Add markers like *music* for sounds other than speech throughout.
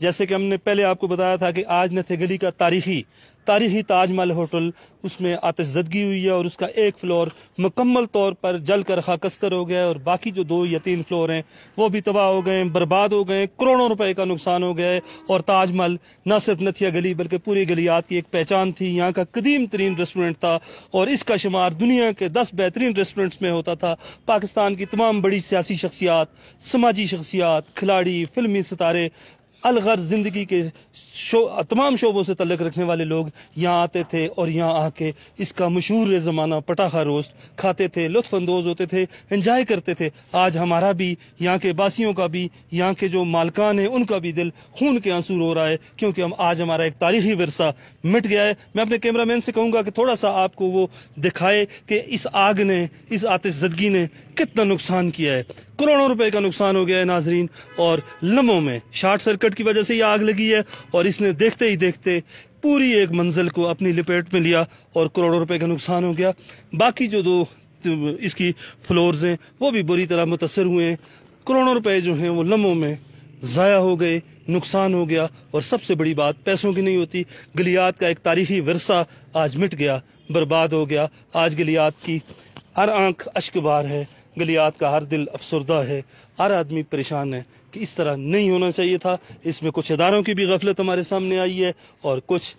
जैसे कि हमने पहले आपको बताया था कि आज नथे गली का तारीखी तारीखी ताजमहल होटल उसमें आतशजदगी हुई है और उसका एक फ्लोर मुकम्मल तौर पर जल कर खाकस्तर हो गया है और बाकी जो दो या तीन फ्लोर हैं वो भी तबाह हो गए बर्बाद हो गए करोड़ों रुपए का नुकसान हो गया है और ताजमहल न सिर्फ नथिया गली बल्कि पूरी गलियात की एक पहचान थी यहाँ का कदीम तरीन रेस्टोरेंट था और इसका शुमार दुनिया के दस बेहतरीन रेस्टोरेंट्स में होता था पाकिस्तान की तमाम बड़ी सियासी शख्सियात समाजी शख्सियात खिलाड़ी फिल्मी सितारे अलगर ज़िंदगी के शो तमाम शोबों से तलक रखने वाले लोग यहाँ आते थे और यहाँ आके इसका मशहूर ज़माना पटाखा रोस्ट खाते थे लुफानंदोज होते थे इंजॉय करते थे आज हमारा भी यहाँ के बासियों का भी यहाँ के जो मालकान हैं उनका भी दिल खून के आंसू रो रहा है क्योंकि हम आज हमारा एक तारीखी वरसा मिट गया है मैं अपने कैमरा मैन से कहूँगा कि थोड़ा सा आपको वो दिखाए कि इस आग ने इस आतिश जदगी ने कितना नुकसान किया है करोड़ों रुपए का नुकसान हो गया है नाजरीन और लम्हों में शॉर्ट सर्किट की वजह से ये आग लगी है और इसने देखते ही देखते पूरी एक मंजिल को अपनी लपेट में लिया और करोड़ों रुपए का नुकसान हो गया बाकी जो दो इसकी फ्लोर्स हैं वो भी बुरी तरह मुतासर हुए हैं करोड़ों रुपए जो हैं वो लम्हों में ज़ाया हो गए नुकसान हो गया और सबसे बड़ी बात पैसों की नहीं होती गलियात का एक तारीखी वरसा आज मिट गया बर्बाद हो गया आज गलियात की हर आंख अश्कबार है गलियात का हर दिल अफसरदा है हर आदमी परेशान है कि इस तरह नहीं होना चाहिए था इसमें कुछ इदारों की भी गफलत हमारे सामने आई है और कुछ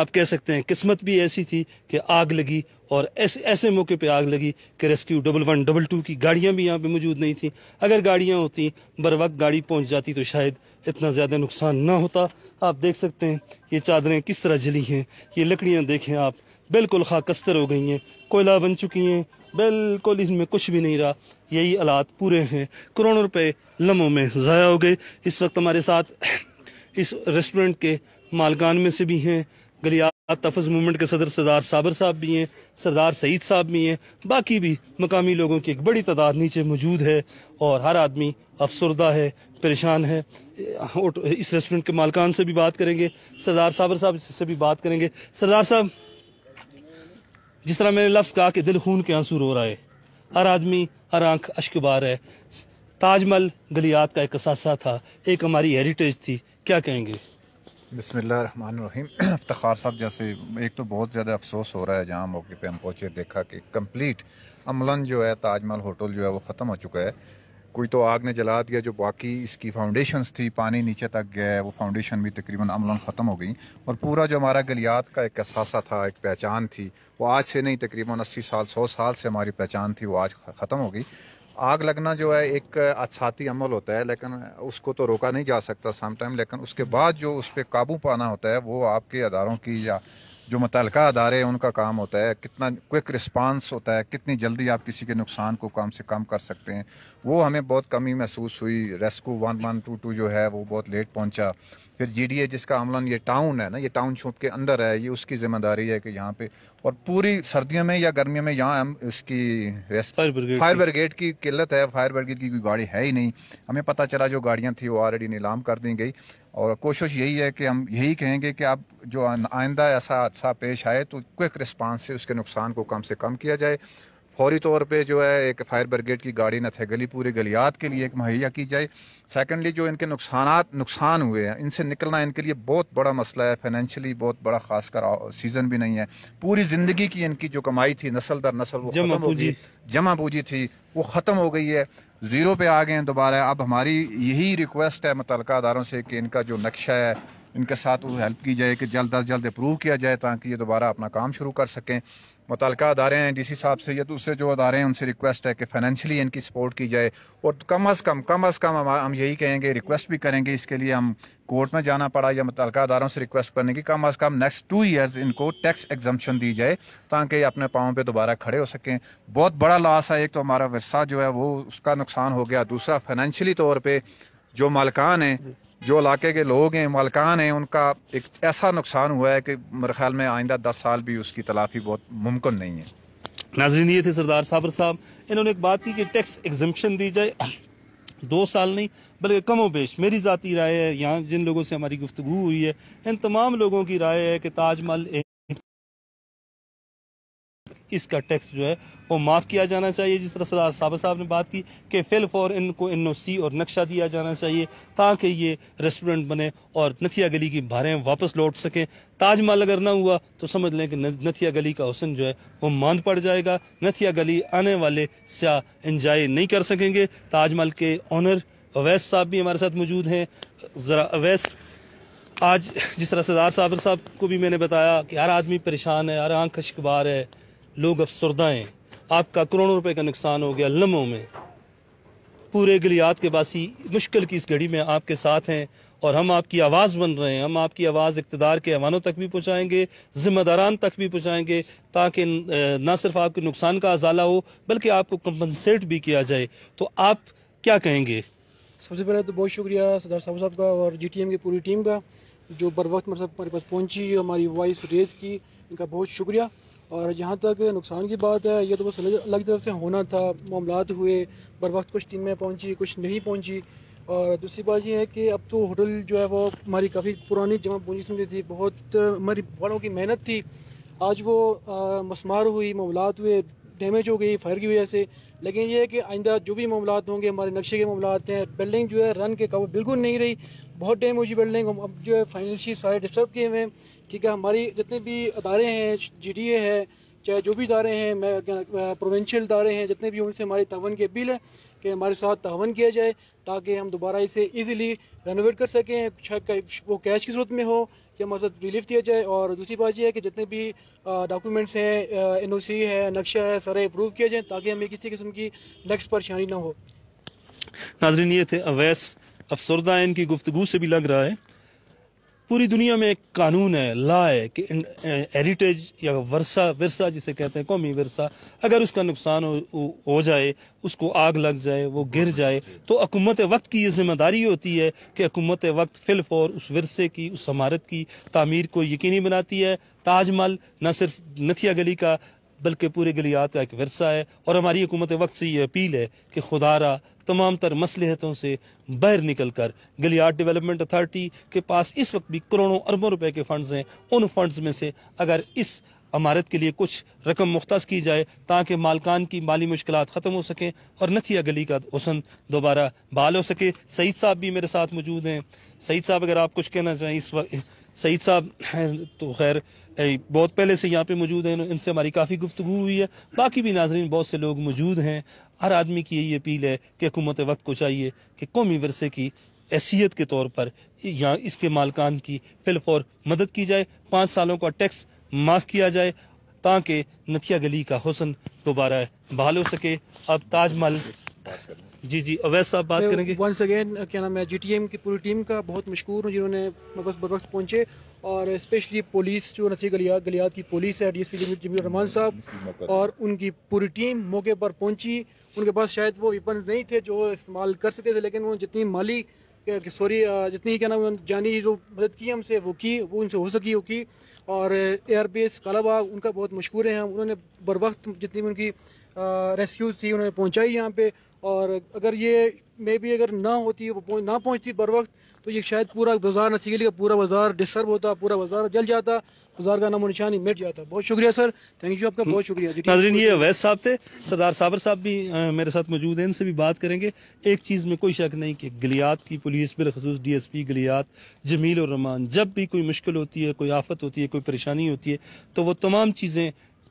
आप कह सकते हैं किस्मत भी ऐसी थी कि आग लगी और ऐसे ऐसे मौके पे आग लगी कि rescue double one double two की गाड़ियां भी यहाँ पे मौजूद नहीं थी अगर गाड़ियां होती बर वक्त गाड़ी पहुँच जाती तो शायद इतना ज़्यादा नुकसान ना होता आप देख सकते हैं ये चादरें किस तरह जली हैं ये लकड़ियाँ देखें आप बिल्कुल खाकस्तर हो गई हैं कोयला बन चुकी हैं बिल्कुल इसमें कुछ भी नहीं रहा यही आलात पूरे हैं करोड़ों रुपए लम्हों में ज़ाया हो गए इस वक्त हमारे साथ इस रेस्टोरेंट के मालकान में से भी हैं गलिया तफज मूवमेंट के सदर सरदार साबर साहब भी हैं सरदार सईद साहब भी हैं बाकी भी मकामी लोगों की एक बड़ी तादाद नीचे मौजूद है और हर आदमी अफसरदा है परेशान है इस रेस्टोरेंट के मालकान से भी बात करेंगे सरदार साबर साहब से भी बात करेंगे सरदार साहब जिस तरह मैंने लफ्ज़ कहा कि दिल खून के आंसू रो रहा है हर आदमी हर आंख अश्कबार है ताजमहल गलियात का एक असासा था एक हमारी हेरिटेज थी क्या कहेंगे बसमीम अफ्तार *clears throat* साहब जैसे एक तो बहुत ज़्यादा अफसोस हो रहा है जहाँ मौके पे हम पहुँचे देखा कि कम्प्लीट अमलन जो है ताजमहल होटल जो है वो ख़त्म हो चुका है कोई तो आग ने जला दिया जो बाकी इसकी फाउंडेशंस थी पानी नीचे तक गया वो फाउंडेशन भी तकरीबन अमला ख़त्म हो गई और पूरा जो हमारा गलियात का एक असासा था एक पहचान थी वो आज से नहीं तकरीबन अस्सी साल सौ साल से हमारी पहचान थी वो आज ख़त्म हो गई आग लगना जो है एक असाती अमल होता है लेकिन उसको तो रोका नहीं जा सकता समटाइम लेकिन उसके बाद जो उस पर काबू पाना होता है वो आपके अदारों की या जो मुतल अदारे हैं उनका काम होता है कितना क्विक रिस्पांस होता है कितनी जल्दी आप किसी के नुकसान को कम से कम कर सकते हैं वो हमें बहुत कमी महसूस हुई rescue one one two two जो है वो बहुत लेट पहुंचा फिर जीडीए जिसका अमला ये टाउन है ना ये टाउन शॉप के अंदर है ये उसकी जिम्मेदारी है कि यहाँ पे और पूरी सर्दियों में या गर्मियों में यहाँ हम इसकी फायर ब्रिगेड की किल्लत है फायर ब्रिगेड की कोई गाड़ी है ही नहीं हमें पता चला जो गाड़ियाँ थी वो ऑलरेडी नीलाम कर दी गई और कोशिश यही है कि हम यही कहेंगे कि आप जो आइंदा ऐसा हादसा अच्छा पेश आए तो क्विक रिस्पांस से उसके नुकसान को कम से कम किया जाए फौरी तौर पे जो है एक फायर ब्रिगेड की गाड़ी न थे गली पूरे गलियात के लिए एक मुहैया की जाए सेकेंडली जो इनके नुकसान नुकसान हुए हैं इनसे निकलना इनके लिए बहुत बड़ा मसला है फाइनेंशियली बहुत बड़ा खासकर सीज़न भी नहीं है पूरी ज़िंदगी की इनकी जो कमाई थी नस्ल दर नस्ल वो जमा पूजी जमा थी वो ख़त्म हो गई है ज़ीरो पे आ गए हैं दोबारा अब हमारी यही रिक्वेस्ट है मुतल अदारों से कि इनका जो नक्शा है इनके साथ वो हेल्प की जाए कि जल्द अज जल्द अप्रूव किया जाए ताकि ये दोबारा अपना काम शुरू कर सकें मुतल अदारे हैं डी सी साहब से या दूसरे जो अदारे हैं उनसे रिक्वेस्ट है कि फाइनेंशली इनकी सपोर्ट की जाए और कम अज़ कम कम अज़ कम हम हम यही कहेंगे रिक्वेस्ट भी करेंगे इसके लिए हम कोर्ट में जाना पड़ा या मुतल अदारों से रिक्वेस्ट करने की कम अज़ कम नेक्स्ट टू ईयर्स इनको टैक्स एग्जामेशन दी जाए ताकि अपने पाँव पर दोबारा खड़े हो सकें बहुत बड़ा लॉस है एक तो हमारा वर्षा जो है वो उसका नुकसान हो गया दूसरा फाइनेंशियली तौर पर जो मालकान हैं जो इलाके के लोग हैं मालकान हैं उनका एक ऐसा नुकसान हुआ है कि मेरे ख्याल में आइंदा दस साल भी उसकी तलाफी बहुत मुमकिन नहीं है नाजरीन ये थे सरदार साबर साहब इन्होंने एक बात की कि टैक्स एग्जम्पन दी जाए दो साल नहीं बल्कि कमो बेश मेरी ज़ाती राय है यहाँ जिन लोगों से हमारी गुफ्तु हुई है इन तमाम लोगों की राय है कि ताजमहल इसका टैक्स जो है वो माफ़ किया जाना चाहिए जिस तरह सरदार साहब साहब ने बात की कि फिल फॉर इनको सी और नक्शा दिया जाना चाहिए ताकि ये रेस्टोरेंट बने और नथिया गली की भारें वापस लौट सकें ताजमहल अगर ना हुआ तो समझ लें कि नथिया गली का हुसन जो है वो मांद पड़ जाएगा नथिया गली आने वाले स्या इंजॉय नहीं कर सकेंगे ताजमहल के ऑनर अवैस साहब भी हमारे साथ मौजूद हैं ज़रा अवैस आज जिस तरह सरदार साबर साहब को भी मैंने बताया कि हर आदमी परेशान है हर आंख खशकबार है लोग अफसरदाएँ आपका करोड़ों रुपए का नुकसान हो गया लम्हों में पूरे गलियात के बासी मुश्किल की इस घड़ी में आपके साथ हैं और हम आपकी आवाज़ बन रहे हैं हम आपकी आवाज़ इकतदार के अवानों तक भी पहुँचाएँगे ज़िम्मेदारान तक भी पहुँचाएँगे ताकि ना सिर्फ आपके नुकसान का अजाला हो बल्कि आपको कंपनसेट भी किया जाए तो आप क्या कहेंगे सबसे पहले तो बहुत शुक्रिया सरदार साहब साहब का और जी टी एम की पूरी टीम का जो बर वक्त मतलब हमारे पास पहुँची हमारी वॉइस रेज की इनका बहुत शुक्रिया और जहाँ तक नुकसान की बात है ये तो बस अलग तरफ से होना था मामला हुए बर वक्त कुछ टीमें पहुँची कुछ नहीं पहुँची और दूसरी बात ये है कि अब तो होटल जो है वो हमारी काफ़ी पुरानी जमा पूंजी समझी थी बहुत हमारी बड़ों की मेहनत थी आज वो मसमार हुई मामला हुए डैमेज हो गई फायर की वजह से लेकिन ये है कि आइंदा जो भी मामला होंगे हमारे नक्शे के मामला हैं बिल्डिंग जो है रन के काबू बिल्कुल नहीं रही बहुत डैम हुई बिल्डिंग हम अब जो है फाइनेंशियल सारे डिस्टर्ब किए हुए हैं ठीक है हमारी जितने भी अदारे हैं जी डी ए है चाहे जो भी इदारे हैं प्रोवेंशियल इदारे हैं जितने भी उनसे हमारी तावन की अपील है कि हमारे साथ तावन किया जाए ताकि हम दोबारा इसे इजीली रेनोवेट कर सकें चाहे वो कैश की सूरत में हो ये मसद रिलीफ दिया जाए और दूसरी बात यह है कि जितने भी डॉक्यूमेंट्स हैं एन है नक्शा है सारे अप्रूव किए जाएँ ताकि हमें किसी किस्म की नक्स परेशानी ना हो नाजरीन ये थे अवैस अफसरदा इनकी गुफ्तु से भी लग रहा है पूरी दुनिया में एक कानून है ला है कि हेरिटेज या वर्षा वर्षा जिसे कहते हैं कौमी वर्षा अगर उसका नुकसान हो, हो जाए उसको आग लग जाए वो गिर जाए तो अकूमत वक्त की ये जिम्मेदारी होती है कि अकूमत वक्त फिल फौर उस वरसे की उस इमारत की तमीर को यकीनी बनाती है ताजमहल न सिर्फ नथिया गली का बल्कि पूरे गलियात का एक वरसा है और हमारी हुकूमत वक्त से ये अपील है कि खुदारा तमाम तर मसलहतों से बाहर निकल कर गलियाट डेवलपमेंट अथार्टी के पास इस वक्त भी करोड़ों अरबों रुपए के फंड्स हैं उन फंड्स में से अगर इस अमारत के लिए कुछ रकम मुख्त की जाए ताकि मालकान की माली मुश्किल ख़त्म हो सकें और नथिया गली का हसन दोबारा बहाल हो सके सईद साहब भी मेरे साथ मौजूद हैं सईद साहब अगर आप कुछ कहना चाहें इस वक्त सईद साहब *clears throat* तो खैर बहुत पहले से यहाँ पे मौजूद हैं इनसे हमारी काफ़ी गुफ्तु हुई है बाकी भी नाजरन बहुत से लोग मौजूद हैं हर आदमी की यही अपील है कि हुकूमत वक्त को चाहिए कि कौमी वरसे की हैसीत के तौर पर यहाँ इसके मालकान की फिलफौर मदद की जाए पाँच सालों का टैक्स माफ़ किया जाए ताकि नथिया गली का हुसन दोबारा बहाल हो सके अब ताजमहल जी जी अवैस साहब बात करेंगे वंस अगेन क्या नाम है जी टी एम की पूरी टीम का बहुत मशहूर हूँ जिन्होंने वक्त पहुँचे और स्पेशली पुलिस जो नसी गलिया गलियात की पुलिस है डी डीएसपी जमी रहमान साहब और उनकी पूरी टीम मौके पर पहुंची उनके पास शायद वो वेपन नहीं थे जो इस्तेमाल कर सकते थे लेकिन वो जितनी माली सॉरी जितनी क्या नाम जानी जो मदद की हमसे वो की वो उनसे हो सकी वो की और एयरबेस कालाबाग उनका बहुत मशहूर है हम उन्होंने बर वक्त जितनी उनकी रेस्क्यूज थी उन्होंने पहुंचाई यहाँ पे और अगर ये मे भी अगर ना होती वो ना पहुंचती बर वक्त तो ये शायद पूरा बाजार नसीली का पूरा बाजार डिस्टर्ब होता पूरा बाजार जल जाता बाजार का नामो ही मिट जाता बहुत शुक्रिया सर थैंक यू आपका बहुत शुक्रिया नाजरीन ये अवैध साहब थे सरदार साबर साहब भी आ, मेरे साथ मौजूद हैं इनसे भी बात करेंगे एक चीज़ में कोई शक नहीं कि गलियात की पुलिस बिलखसूस D S P Galiyat Jameel और रमान जब भी कोई मुश्किल होती है कोई आफत होती है कोई परेशानी होती है तो वो तमाम चीज़ें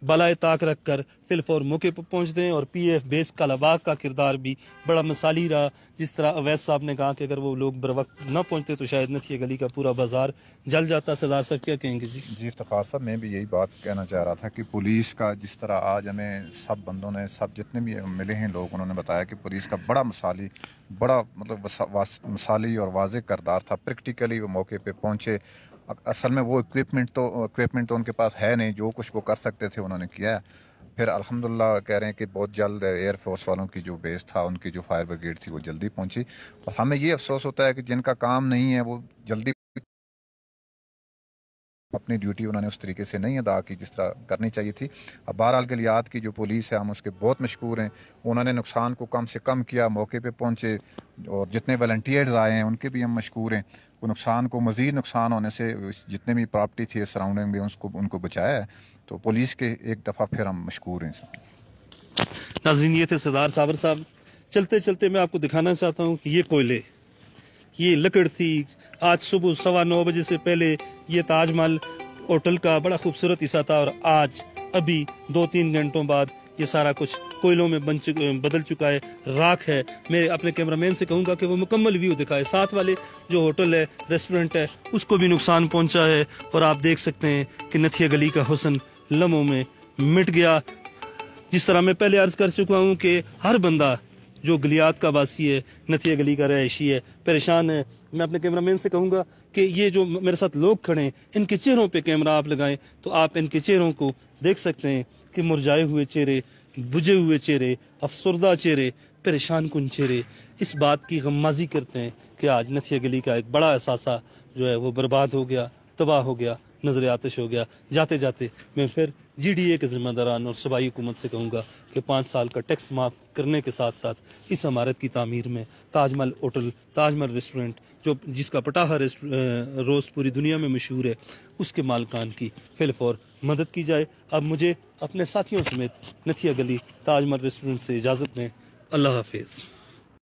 बलाए ताक रख कर फिलफौर मौके पर पहुँचते हैं और पी एफ बेस कलाबाग का किरदार भी बड़ा मिसाली रहा जिस तरह अवैध साहब ने कहा कि अगर वो लोग बर वक्त ना पहुँचते तो शायद नथिया गली का पूरा बाजार जल जाता सरदार साहब क्या कहेंगे जी जी इफ्तार साहब मैं भी यही बात कहना चाह रहा था कि पुलिस का जिस तरह आज हमें सब बंदों ने सब जितने भी मिले हैं लोग उन्होंने बताया कि पुलिस का बड़ा मिसाली बड़ा मतलब मिसाली और वाज करदार था प्रैक्टिकली वो मौके पर पहुँचे असल में वो इक्विपमेंट तो इक्विपमेंट तो उनके पास है नहीं जो कुछ वो कर सकते थे उन्होंने किया फिर अल्हम्दुलिल्लाह कह रहे हैं कि बहुत जल्द एयरफोर्स वालों की जो बेस था उनकी जो फायर ब्रिगेड थी वो जल्दी पहुंची और हमें ये अफसोस होता है कि जिनका काम नहीं है वो जल्दी अपनी ड्यूटी उन्होंने उस तरीके से नहीं अदा की जिस तरह करनी चाहिए थी अब बहरहाल गलियात की जो पुलिस है हम उसके बहुत मशहूर हैं उन्होंने नुकसान को कम से कम किया मौके पर पहुँचे और जितने वॉल्टियर्स आए हैं उनके भी हम मशहूर हैं वो नुकसान को मज़ीद नुकसान होने से जितने भी प्रॉपर्टी थी सराउंडिंग में उसको उनको बचाया है तो पुलिस के एक दफ़ा फिर हम मशहूर हैं नाजरीन ये थे सरदार साबर साहब चलते चलते मैं आपको दिखाना चाहता हूँ कि ये कोयले ये लकड़ थी आज सुबह सवा नौ बजे से पहले ये ताजमहल होटल का बड़ा खूबसूरत हिस्सा था और आज अभी दो तीन घंटों बाद ये सारा कुछ कोयलों में बन चुक बदल चुका है राख है मैं अपने कैमरामैन से कहूँगा कि वो मुकम्मल व्यू दिखाए साथ वाले जो होटल है रेस्टोरेंट है उसको भी नुकसान पहुँचा है और आप देख सकते हैं कि नथिया गली का हुसन लम्हों में मिट गया जिस तरह मैं पहले अर्ज कर चुका हूँ कि हर बंदा जो गलियात का बासी है नथिया गली का रहायशी है परेशान है मैं अपने कैमरा मैन से कहूँगा कि ये जो मेरे साथ लोग खड़े हैं इनके चेहरों पर कैमरा आप लगाएं तो आप इनके चेहरों को देख सकते हैं कि मुरझाए हुए चेहरे बुझे हुए चेहरे अफसरदा चेहरे परेशान कुन चेहरे इस बात की गमाजी करते हैं कि आज नथिया गली का एक बड़ा असासा जो है वो बर्बाद हो गया तबाह हो गया नजर आतश हो गया जाते जाते मैं फिर जी डी ए के ज़िम्मेदारान और सूबाई हुकूमत से कहूँगा कि पाँच साल का टैक्स माफ़ करने के साथ साथ इस इमारत की तमीर में ताजमहल होटल ताजमहल रेस्टोरेंट जो जिसका पटाहा रोस्ट पूरी दुनिया में मशहूर है उसके मालकान की फौर मदद की जाए अब मुझे अपने साथियों समेत नथिया गली ताजमहल रेस्टोरेंट से इजाज़त दें अल्लाह हाफिज़